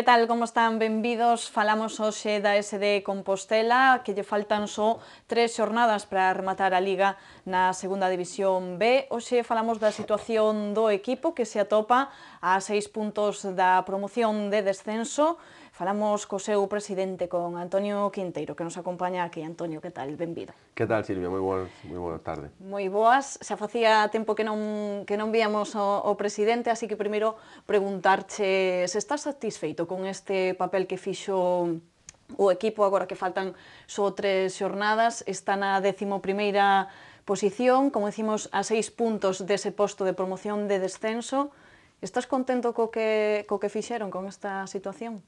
Que tal, como están? Benvidos. Falamos hoxe da SD Compostela, que lle faltan só tres xornadas para rematar a Liga na segunda División B. Hoxe falamos da situación do equipo que se atopa a seis puntos da promoción de descenso Falamos co seu presidente, con Antonio Quinteiro, que nos acompaña aquí. Antonio, que tal? Benvido. Que tal, Silvia? Moi boa, moi boa tarde. Moi boas. Xa facía tempo que non, que non víamos o, o presidente, así que primeiro preguntarche se estás satisfeito con este papel que fixo o equipo agora que faltan só tres xornadas, está na décimo primeira posición, como decimos, a seis puntos dese posto de promoción de descenso. Estás contento co que, co que fixeron con esta situación?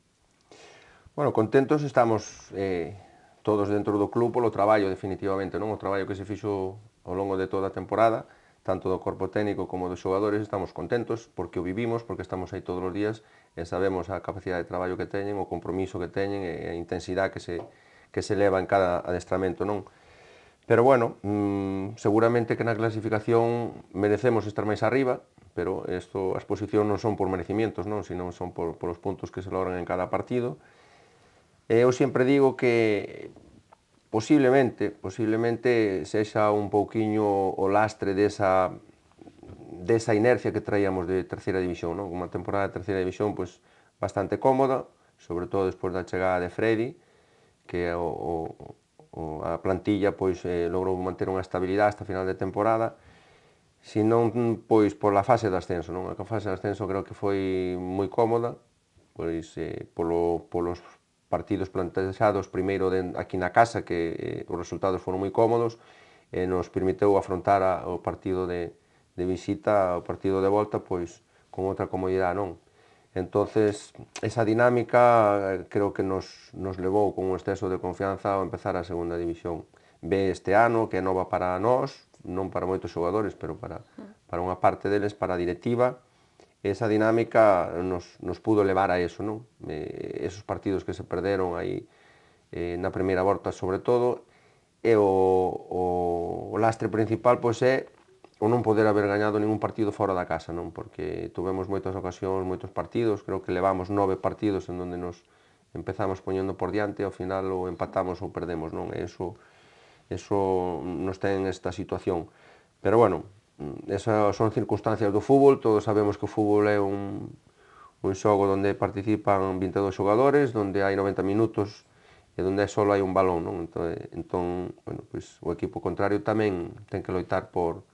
Bueno, contentos estamos eh, todos dentro do club polo traballo, definitivamente, non? O traballo que se fixo ao longo de toda a temporada, tanto do corpo técnico como dos xogadores, estamos contentos porque o vivimos, porque estamos aí todos os días e sabemos a capacidade de traballo que teñen, o compromiso que teñen e a intensidade que se, que se leva en cada adestramento, non? Pero bueno, mmm, seguramente que na clasificación merecemos estar máis arriba, pero isto, as exposición non son por merecimientos, non? sino son por, por os puntos que se logran en cada partido, eu sempre digo que posiblemente, posiblemente sexa un pouquiño o lastre desa desa inercia que traíamos de terceira división, non? Unha temporada de terceira división pois bastante cómoda, sobre todo despois da chegada de Freddy, que o, o, o a plantilla pois eh, logrou manter unha estabilidade hasta final de temporada, non pois pola fase de ascenso, non? A fase de ascenso creo que foi moi cómoda, pois eh, polo, polos partidos plantexados primeiro den, aquí na casa, que eh, os resultados foron moi cómodos, e eh, nos permiteu afrontar a, o partido de, de visita, o partido de volta, pois con outra comodidade, non? Entonces, esa dinámica eh, creo que nos, nos levou con un exceso de confianza a empezar a segunda división B este ano, que é nova para nós, non para moitos xogadores, pero para, ah. para unha parte deles, para a directiva, esa dinámica nos, nos pudo levar a eso, non? Eh, esos partidos que se perderon aí eh, na primeira volta sobre todo, e o, o, o lastre principal pois é o non poder haber gañado ningún partido fora da casa, non? Porque tuvemos moitas ocasións, moitos partidos, creo que levamos nove partidos en donde nos empezamos poñendo por diante, ao final o empatamos ou perdemos, non? E eso, eso nos ten esta situación. Pero bueno, Mm, esas son circunstancias do fútbol, todos sabemos que o fútbol é un, un xogo onde participan 22 xogadores, onde hai 90 minutos e onde só hai un balón, non? Entón, eh, entón bueno, pois, o equipo contrario tamén ten que loitar por,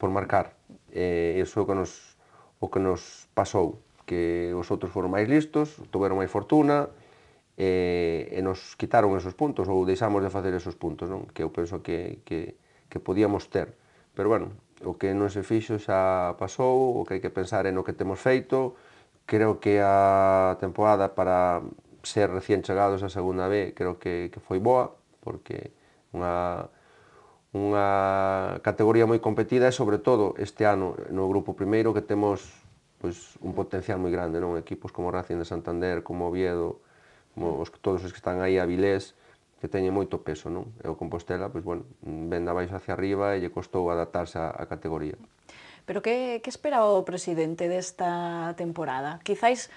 por marcar. E iso é o que nos, o que nos pasou, que os outros foron máis listos, tiveron máis fortuna, e, e nos quitaron esos puntos, ou deixamos de facer esos puntos, non? Que eu penso que, que, que podíamos ter. Pero bueno, O que non se fixo xa pasou, o que hai que pensar é no que temos feito. Creo que a temporada para ser recién chegados a segunda B creo que, que foi boa, porque unha, unha categoría moi competida e sobre todo este ano no grupo primeiro que temos pois, un potencial moi grande, non? Equipos como Racing de Santander, como Oviedo, como os, todos os que están aí, Avilés, Vilés, que teñe moito peso, non? E o Compostela, pois, bueno, ven da baixo hacia arriba e lle costou adaptarse á, categoría. Pero que, que espera o presidente desta temporada? Quizáis,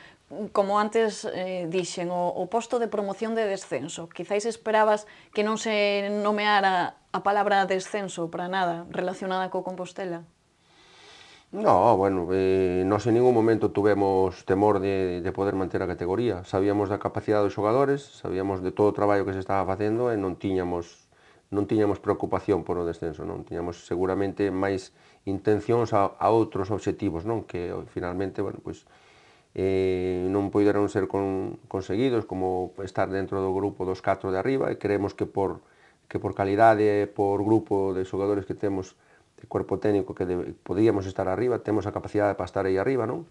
como antes eh, dixen, o, o posto de promoción de descenso. Quizáis esperabas que non se nomeara a palabra descenso para nada relacionada co Compostela? No, bueno, eh, nós en ningún momento tuvemos temor de, de poder manter a categoría. Sabíamos da capacidade dos xogadores, sabíamos de todo o traballo que se estaba facendo e non tiñamos non tiñamos preocupación por o descenso, non tiñamos seguramente máis intencións a, a outros obxectivos, non que eh, finalmente, bueno, pois eh, non poderon ser con, conseguidos como estar dentro do grupo dos 4 de arriba e creemos que por que por calidade, por grupo de xogadores que temos o corpo técnico que de, podíamos estar arriba, temos a capacidade para estar aí arriba, non?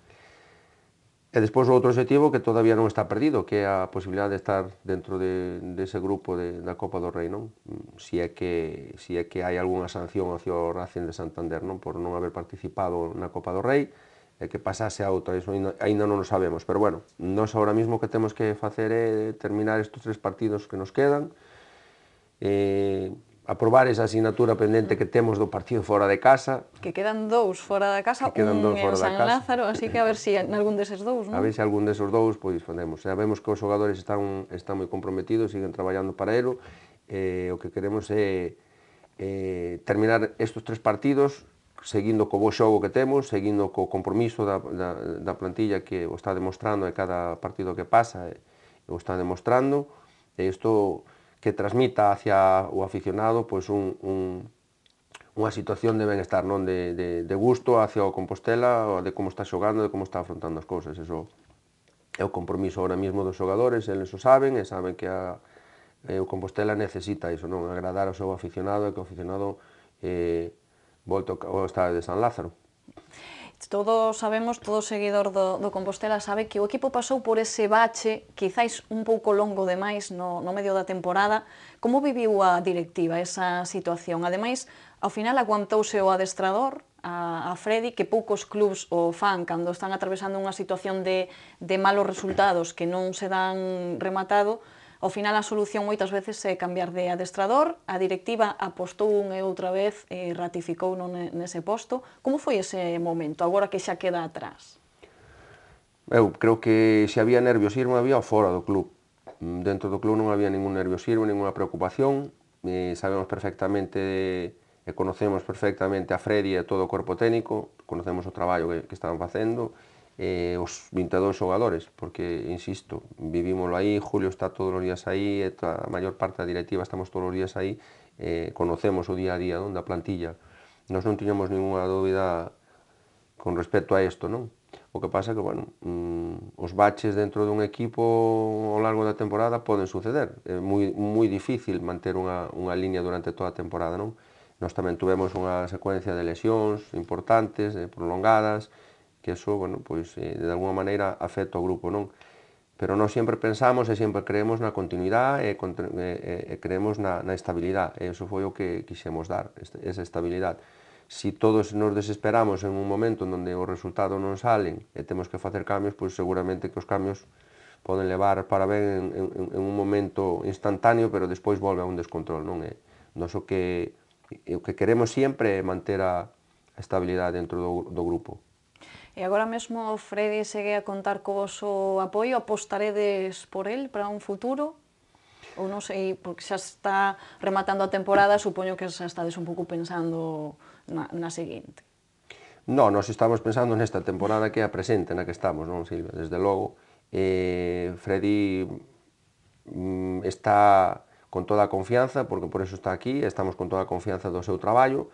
E despois o outro objetivo que todavía non está perdido, que é a posibilidade de estar dentro de, de ese grupo de, da Copa do Rei, non? Si é que, si é que hai algunha sanción hacia o Racing de Santander, non? Por non haber participado na Copa do Rei, e que pasase a outra, iso ainda, ainda non o sabemos, pero bueno, nós agora mesmo que temos que facer é terminar estes tres partidos que nos quedan, eh, aprobar esa asignatura pendente que temos do partido fora de casa. Que quedan dous fora da casa, que quedan dous un fora en San casa. Lázaro, así que a ver se si algún deses dous, non? A ver se si algún deses dous, pois facemos. Sabemos que os xogadores están, están moi comprometidos, siguen traballando para elo, eh, o que queremos é eh, terminar estes tres partidos seguindo co bo xogo que temos, seguindo co compromiso da, da, da plantilla que o está demostrando e cada partido que pasa eh, o está demostrando, e isto que transmita hacia o aficionado pois un, un, unha situación de benestar, non de, de, de gusto hacia o Compostela, de como está xogando, de como está afrontando as cousas. Eso é o compromiso ahora mismo dos xogadores, eles o saben, e saben que a, eh, o Compostela necesita iso, non agradar ao seu aficionado e que o aficionado eh, volto ao estado de San Lázaro todos sabemos, todo seguidor do, do Compostela sabe que o equipo pasou por ese bache, quizáis un pouco longo demais no, no medio da temporada. Como viviu a directiva esa situación? Ademais, ao final aguantouse o adestrador, a, a Freddy, que poucos clubs o fan cando están atravesando unha situación de, de malos resultados que non se dan rematado, Ao final a solución moitas veces é cambiar de adestrador, a directiva apostou unha e outra vez e ratificou non nese posto. Como foi ese momento, agora que xa queda atrás? Eu creo que se había nerviosismo había fora do club. Mm, dentro do club non había ningún nerviosismo, ninguna preocupación. Eh, sabemos perfectamente e conocemos perfectamente a Freddy e todo o corpo técnico, conocemos o traballo que, que estaban facendo, eh, os 22 xogadores, porque, insisto, vivímoslo aí, Julio está todos os días aí, a maior parte da directiva estamos todos os días aí, eh, conocemos o día a día non, da plantilla. Nós non tiñamos ninguna dúbida con respecto a isto, non? O que pasa é que, bueno, mm, os baches dentro dun equipo ao largo da temporada poden suceder. É moi, moi difícil manter unha, unha liña durante toda a temporada, non? Nós tamén tuvemos unha secuencia de lesións importantes, de eh, prolongadas, que eso, bueno, pois, eh, de alguma maneira afecta ao grupo, non? Pero nós sempre pensamos e sempre creemos na continuidade e, eh, contra, e, eh, e eh, creemos na, na estabilidade. E iso foi o que quixemos dar, esa estabilidade. Si todos nos desesperamos en un momento onde os resultados non salen e temos que facer cambios, pois seguramente que os cambios poden levar para ben en, en, en un momento instantáneo, pero despois volve a un descontrol, non é? Nos o que, o que queremos sempre é manter a estabilidade dentro do, do grupo. E agora mesmo o Freddy segue a contar co vosso apoio, apostaredes por el para un futuro? Ou non sei, porque xa está rematando a temporada, supoño que xa estades un pouco pensando na, na seguinte. Non, nós estamos pensando nesta temporada que é a presente na que estamos, non, Silvia? Desde logo, eh, Freddy mm, está con toda a confianza, porque por eso está aquí, estamos con toda a confianza do seu traballo,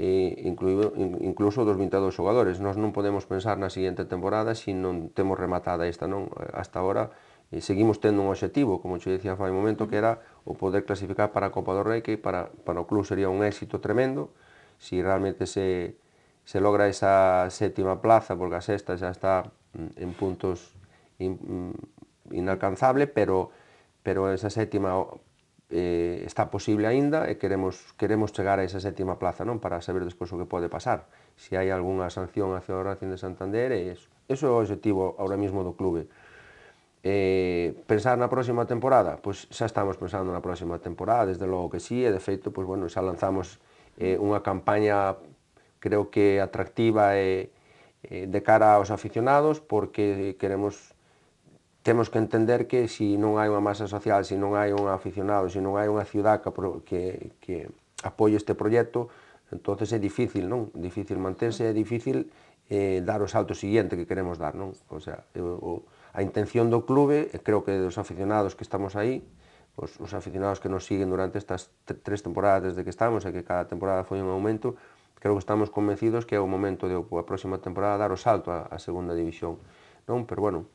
e incluído, incluso dos 22 xogadores. Nós non podemos pensar na seguinte temporada se non temos rematada esta, non? Hasta ahora e seguimos tendo un obxectivo, como che dicía fai un momento, que era o poder clasificar para a Copa do Rei, que para, para o club sería un éxito tremendo, se si realmente se, se logra esa sétima plaza, porque a sexta xa está mm, en puntos in, mm, inalcanzable, pero pero esa sétima eh, está posible aínda e queremos, queremos chegar a esa sétima plaza non para saber despois o que pode pasar se hai algunha sanción hacia o Racing de Santander e eso, eso é o objetivo ahora mismo do clube eh, pensar na próxima temporada pois xa estamos pensando na próxima temporada desde logo que sí e de feito pois, bueno, xa lanzamos eh, unha campaña creo que atractiva e eh, de cara aos aficionados porque queremos temos que entender que se non hai unha masa social, se non hai un aficionado, se non hai unha ciudad que, que, que apoie este proxecto, entonces é difícil, non? Difícil manterse, é difícil eh, dar o salto siguiente que queremos dar, non? O sea, o, a intención do clube, creo que dos aficionados que estamos aí, os, os aficionados que nos siguen durante estas tres temporadas desde que estamos, e que cada temporada foi un aumento, creo que estamos convencidos que é o momento de a próxima temporada dar o salto á segunda división, non? Pero bueno,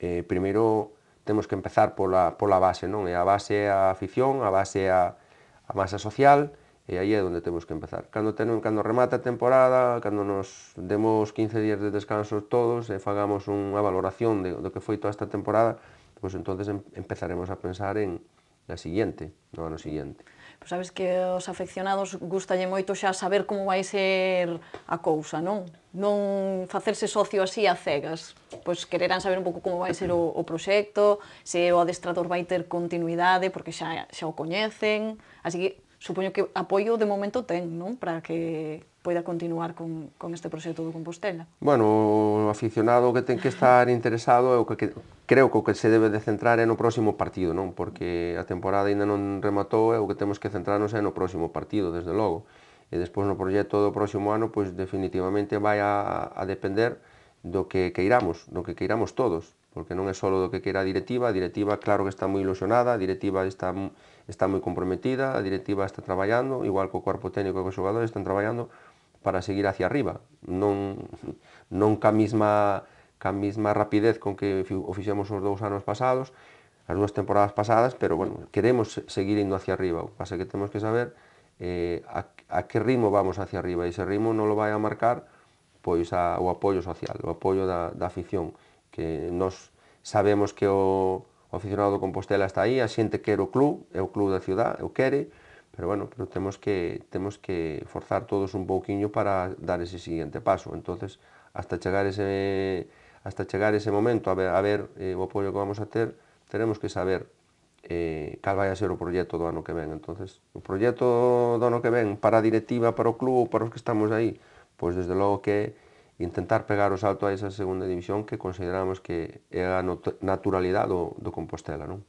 eh, primeiro temos que empezar pola, pola base, non? E a base é a afición, a base é a, a masa social, e aí é onde temos que empezar. Cando, ten, cando remata a temporada, cando nos demos 15 días de descanso todos e fagamos unha valoración de, do que foi toda esta temporada, pois entonces em, empezaremos a pensar en na siguiente, no ano siguiente. Pois sabes que os afeccionados gustalle moito xa saber como vai ser a cousa, non? non facerse socio así a cegas. Pois quererán saber un pouco como vai ser o, o proxecto, se o adestrador vai ter continuidade, porque xa, xa o coñecen. Así que supoño que apoio de momento ten, non? Para que poida continuar con, con este proxecto do Compostela. Bueno, o aficionado que ten que estar interesado é o que, que creo que o que se debe de centrar é no próximo partido, non? Porque a temporada ainda non rematou e o que temos que centrarnos é no próximo partido, desde logo e despois no proxecto do próximo ano pois definitivamente vai a, a depender do que queiramos, do que queiramos todos, porque non é só do que queira a directiva, a directiva claro que está moi ilusionada, a directiva está, está moi comprometida, a directiva está traballando, igual co corpo técnico e co xogadores están traballando para seguir hacia arriba, non, non ca mesma, ca mesma rapidez con que o fixemos os dous anos pasados, as dúas temporadas pasadas, pero bueno, queremos seguir indo hacia arriba, o que pasa que temos que saber eh, a a que ritmo vamos hacia arriba, e ese ritmo non lo vai a marcar pois a, o apoio social, o apoio da, da afición, que nós sabemos que o, o aficionado do Compostela está aí, a xente quer o club, é o club da ciudad, o quere, pero bueno, pero temos que temos que forzar todos un pouquiño para dar ese siguiente paso. Entonces, hasta chegar ese hasta chegar ese momento a ver, a ver eh, o apoio que vamos a ter, teremos que saber eh, cal vai a ser o proxecto do ano que ven. entonces o proxecto do ano que ven para a directiva, para o club, para os que estamos aí, pois desde logo que intentar pegar o salto a esa segunda división que consideramos que é a naturalidade do, do Compostela, non?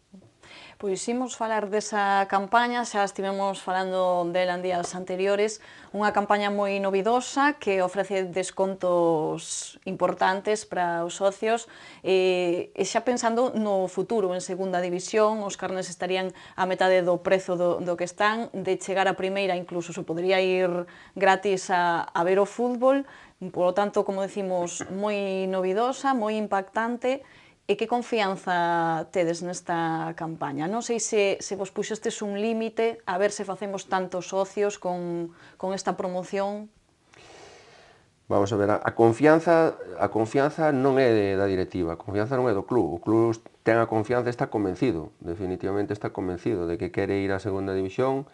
Pois imos falar desa campaña, xa estivemos falando dela en días anteriores, unha campaña moi novidosa que ofrece descontos importantes para os socios e, eh, e xa pensando no futuro, en segunda división, os carnes estarían a metade do prezo do, do que están, de chegar a primeira incluso se podría ir gratis a, a ver o fútbol, por lo tanto, como decimos, moi novidosa, moi impactante, E que confianza tedes nesta campaña? Non sei se, se vos puxestes un límite a ver se facemos tantos socios con, con esta promoción. Vamos a ver, a, confianza a confianza non é da directiva, a confianza non é do club. O club ten a confianza, está convencido, definitivamente está convencido de que quere ir á segunda división,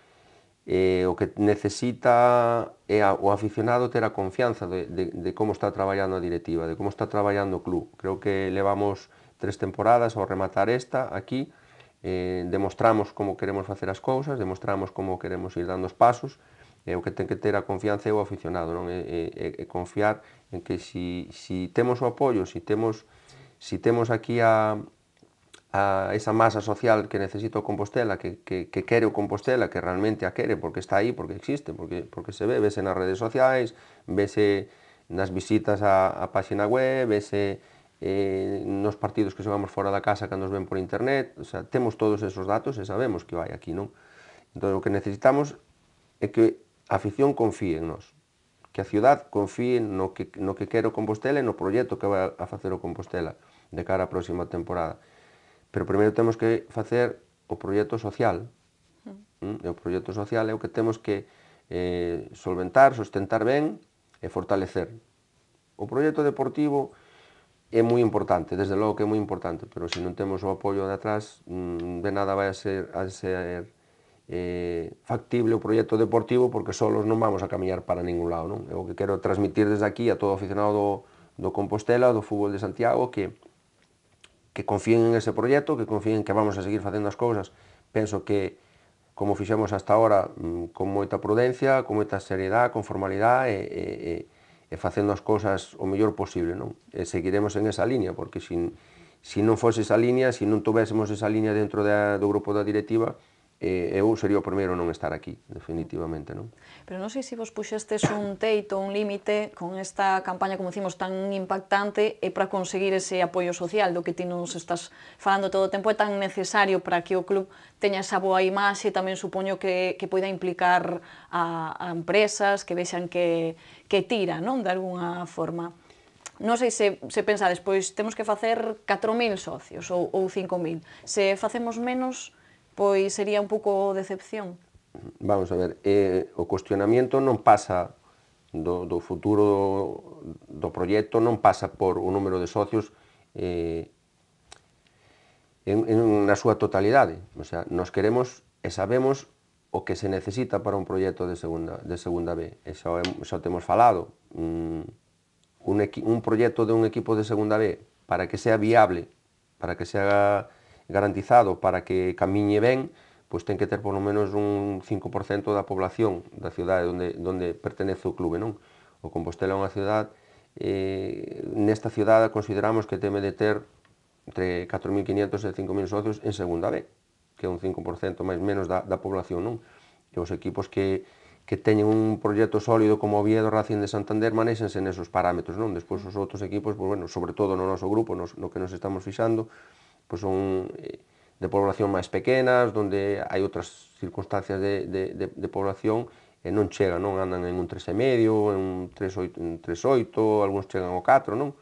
eh, o que necesita é a, o aficionado ter a confianza de, de, de como está traballando a directiva, de como está traballando o club. Creo que levamos tres temporadas ao rematar esta aquí eh, demostramos como queremos facer as cousas, demostramos como queremos ir dando os pasos e o que ten que ter a confianza é o aficionado, non? E, e, e confiar en que si, si temos o apoio, si temos, si temos aquí a, a esa masa social que necesita o Compostela, que, que, que quere o Compostela, que realmente a quere, porque está aí, porque existe, porque, porque se ve, vese nas redes sociais, vese nas visitas á, á página web, vese eh, nos partidos que xogamos fora da casa cando nos ven por internet, o sea, temos todos esos datos e sabemos que vai aquí, non? Entón, o que necesitamos é que a afición confíe en nos, que a ciudad confíe no que, no que quero Compostela e no proxecto que vai a facer o Compostela de cara á próxima temporada. Pero primeiro temos que facer o proxecto social, mm. e o proxecto social é o que temos que eh, solventar, sustentar ben e fortalecer. O proxecto deportivo é moi importante, desde logo que é moi importante, pero se non temos o apoio de atrás, mm, de nada vai a ser, a ser eh, factible o proxecto deportivo porque solos non vamos a camiñar para ningún lado. Non? É o que quero transmitir desde aquí a todo aficionado do, do Compostela, do fútbol de Santiago, que que confíen en ese proxecto, que confíen que vamos a seguir facendo as cousas. Penso que como fixemos hasta ahora, mm, con moita prudencia, con moita seriedade, con formalidade e, e, e facendo as cousas o mellor posible, non? E seguiremos en esa liña, porque sin, se si non fose esa liña, se si non tuvésemos esa liña dentro da, do grupo da directiva, e eu sería o primeiro non estar aquí, definitivamente, non? Pero non sei se vos puxestes un teito, un límite con esta campaña, como dicimos, tan impactante e para conseguir ese apoio social do que ti nos estás falando todo o tempo é tan necesario para que o club teña esa boa imaxe e tamén supoño que, que poida implicar a, a empresas que vexan que, que tira, non? De alguna forma. Non sei se, se pensades, pois temos que facer 4.000 socios ou, ou 5.000. Se facemos menos, pois sería un pouco decepción. Vamos a ver, eh, o cuestionamiento non pasa do, do futuro do, do proxecto, non pasa por o número de socios eh, en, en, na súa totalidade. O sea, nos queremos e sabemos o que se necesita para un proxecto de segunda, de segunda B. Eso, xa, xa temos falado. Mm, un, un proxecto de un equipo de segunda B para que sea viable, para que se sea garantizado para que camiñe ben, pois ten que ter polo menos un 5% da población da cidade onde, onde pertenece o clube, non? O Compostela é unha cidade, eh, nesta cidade consideramos que teme de ter entre 4.500 e 5.000 socios en segunda B, que é un 5% máis menos da, da población, non? E os equipos que, que teñen un proxecto sólido como Oviedo, Racing de Santander, manéxense nesos parámetros, non? Despois os outros equipos, pois, bueno, sobre todo no noso grupo, nos, no que nos estamos fixando, pues son eh, de población máis pequenas, onde hai outras circunstancias de, de, de, de población e non chegan, non andan en un 3,5, en un 3,8, 3,8, algúns chegan ao 4, non?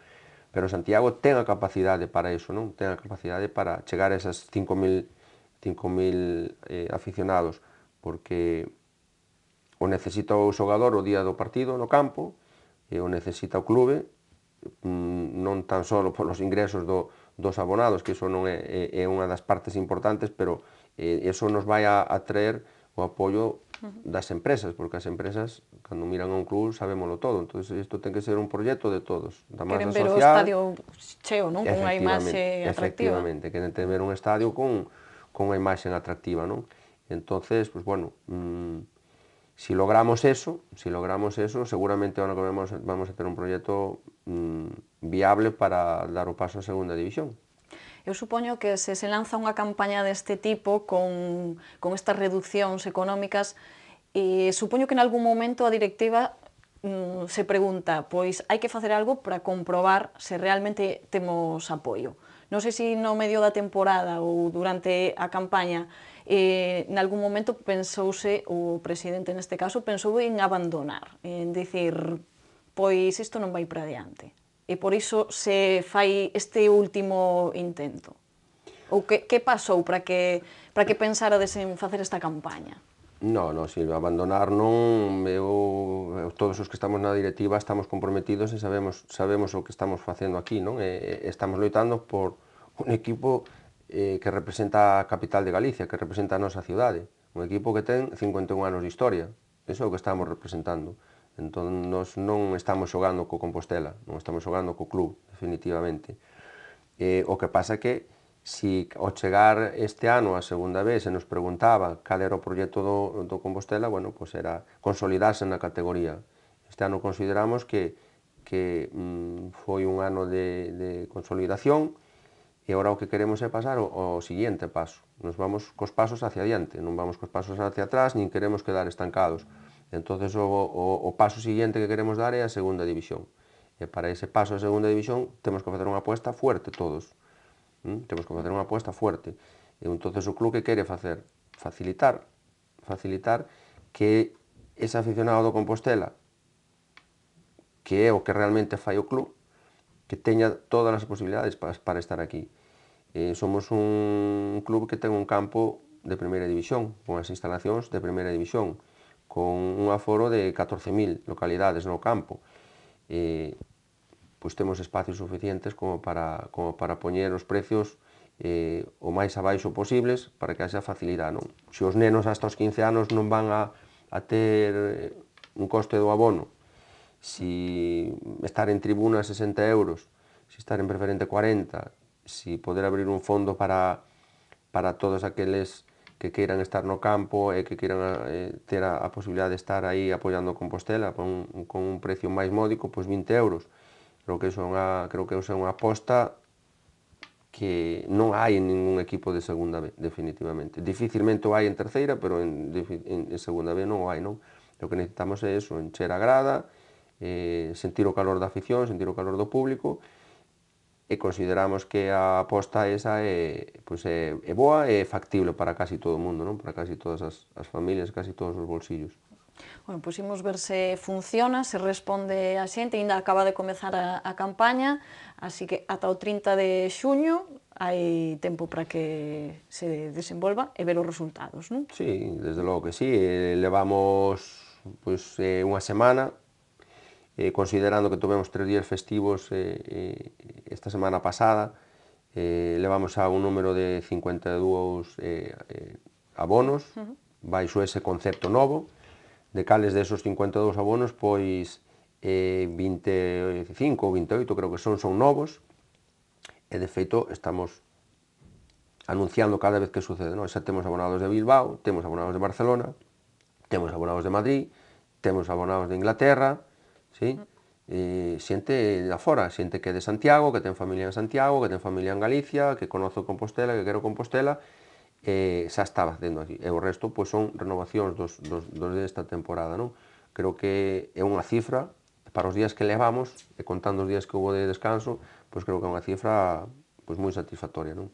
Pero Santiago ten a capacidade para iso, non? Ten a capacidade para chegar a esas 5.000 5.000 eh, aficionados, porque o necesita o xogador o día do partido no campo, e o necesita o clube, mm, non tan só polos ingresos do, dos abonados, que iso non é, é, é unha das partes importantes, pero eh, eso nos vai a, a traer o apoio das empresas, porque as empresas, cando miran a un club, sabémolo todo. entón isto ten que ser un proxecto de todos, da masa Queren ver social, o estadio cheo, non? Con unha imaxe atractiva. Efectivamente, queren ter un estadio con, con unha imaxe atractiva, non? Entonces, pues bueno, mmm, si logramos eso, si logramos eso, seguramente que vamos, vamos a ter un proxecto mmm, viable para dar o paso a segunda división. Eu supoño que se se lanza unha campaña deste tipo con, con estas reduccións económicas, e supoño que en algún momento a directiva mm, se pregunta, pois hai que facer algo para comprobar se realmente temos apoio. Non sei se no medio da temporada ou durante a campaña eh, en algún momento pensouse, o presidente neste caso, pensou en abandonar, en dicir, pois isto non vai para adiante e por iso se fai este último intento? Ou que, que pasou para que, para que pensarades en facer esta campaña? No, no, si abandonar non, eu, todos os que estamos na directiva estamos comprometidos e sabemos, sabemos o que estamos facendo aquí, non? E, estamos loitando por un equipo eh, que representa a capital de Galicia, que representa a nosa cidade, un equipo que ten 51 anos de historia, eso é o que estamos representando. Entón, nós non estamos xogando co Compostela, non estamos xogando co club, definitivamente. E, o que pasa que, si ao chegar este ano a segunda vez se nos preguntaba cal era o proxecto do, do Compostela, bueno, pues era consolidarse na categoría. Este ano consideramos que, que mm, foi un ano de, de consolidación e agora o que queremos é pasar o, o siguiente paso. Nos vamos cos pasos hacia adiante, non vamos cos pasos hacia atrás, nin queremos quedar estancados entonces o, o, o paso siguiente que queremos dar é a segunda división. E para ese paso a segunda división temos que facer unha apuesta fuerte todos. ¿Mm? Temos que facer unha apuesta fuerte. E entonces o club que quere facer? Facilitar, facilitar que ese aficionado do Compostela que é o que realmente fai o club, que teña todas as posibilidades para, para estar aquí. Eh, somos un club que ten un campo de primeira división, con as instalacións de primeira división, con un aforo de 14.000 localidades no campo. Eh, pois temos espacios suficientes como para, como para poñer os precios eh, o máis abaixo posibles para que haxa facilidade. Non? Se os nenos hasta os 15 anos non van a, a ter eh, un coste do abono, se estar en tribuna 60 euros, se estar en preferente 40, se poder abrir un fondo para, para todos aqueles que queiran estar no campo e que queiran eh, ter a, a posibilidad de estar aí apoiando Compostela con, con un precio máis módico, pois 20 euros. Creo que son a, creo que é unha aposta que non hai en ningún equipo de segunda B, definitivamente. Dificilmente o hai en terceira, pero en, en, en segunda B non o hai, non? O que necesitamos é eso, encher a grada, eh, sentir o calor da afición, sentir o calor do público, e e consideramos que a aposta esa é, pues, pois é, é boa e é factible para casi todo o mundo, non? para casi todas as, as familias, casi todos os bolsillos. Bueno, pois imos ver se funciona, se responde a xente, ainda acaba de comezar a, a campaña, así que ata o 30 de xuño hai tempo para que se desenvolva e ver os resultados, non? Sí, desde logo que sí, eh, levamos pois, eh, unha semana eh, considerando que tivemos tres días festivos eh, eh, esta semana pasada, eh, levamos a un número de 52 eh, eh, abonos, uh -huh. baixo ese concepto novo, de cales desos 52 abonos, pois eh, 25 ou 28 creo que son, son novos, e de feito estamos anunciando cada vez que sucede, non? xa temos abonados de Bilbao, temos abonados de Barcelona, temos abonados de Madrid, temos abonados de Inglaterra, sí? eh, xente da fora, xente que é de Santiago, que ten familia en Santiago, que ten familia en Galicia, que conozo Compostela, que quero Compostela, eh, xa estaba facendo aquí. E o resto pois, son renovacións dos, dos, dos desta temporada. Non? Creo que é unha cifra para os días que levamos, e contando os días que houve de descanso, pois creo que é unha cifra pois, moi satisfactoria. Non?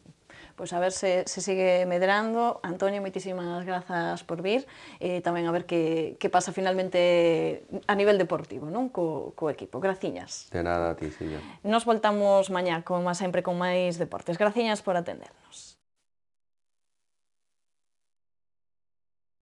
pois a ver se, se sigue medrando. Antonio, moitísimas grazas por vir e eh, tamén a ver que, que pasa finalmente a nivel deportivo non co, co equipo. Graciñas. De nada a ti, señor. Nos voltamos mañá, como sempre, con máis deportes. Graciñas por atendernos.